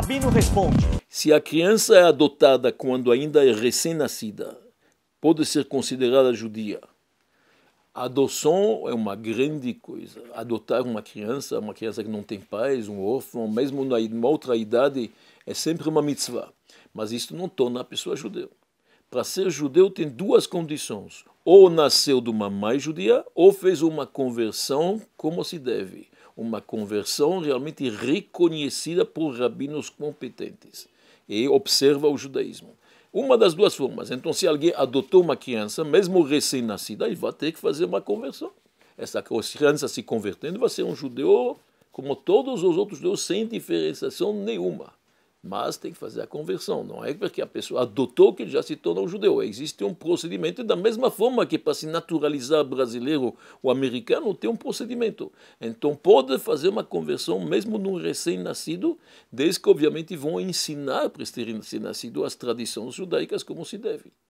Sabino responde: Se a criança é adotada quando ainda é recém-nascida, pode ser considerada judia. Adoção é uma grande coisa. Adotar uma criança, uma criança que não tem pais, um órfão, mesmo numa outra idade, é sempre uma mitzvah. Mas isso não torna a pessoa judeu. Para ser judeu tem duas condições ou nasceu de uma mãe judia ou fez uma conversão como se deve. Uma conversão realmente reconhecida por rabinos competentes e observa o judaísmo. Uma das duas formas. Então, se alguém adotou uma criança, mesmo recém-nascida, ele vai ter que fazer uma conversão. Essa criança se convertendo vai ser um judeu como todos os outros judeus, sem diferenciação nenhuma mas tem que fazer a conversão. Não é porque a pessoa adotou que ele já se tornou judeu. Existe um procedimento, da mesma forma que para se naturalizar brasileiro ou americano, tem um procedimento. Então pode fazer uma conversão mesmo num recém-nascido, desde que obviamente vão ensinar para este recém-nascido as tradições judaicas como se deve.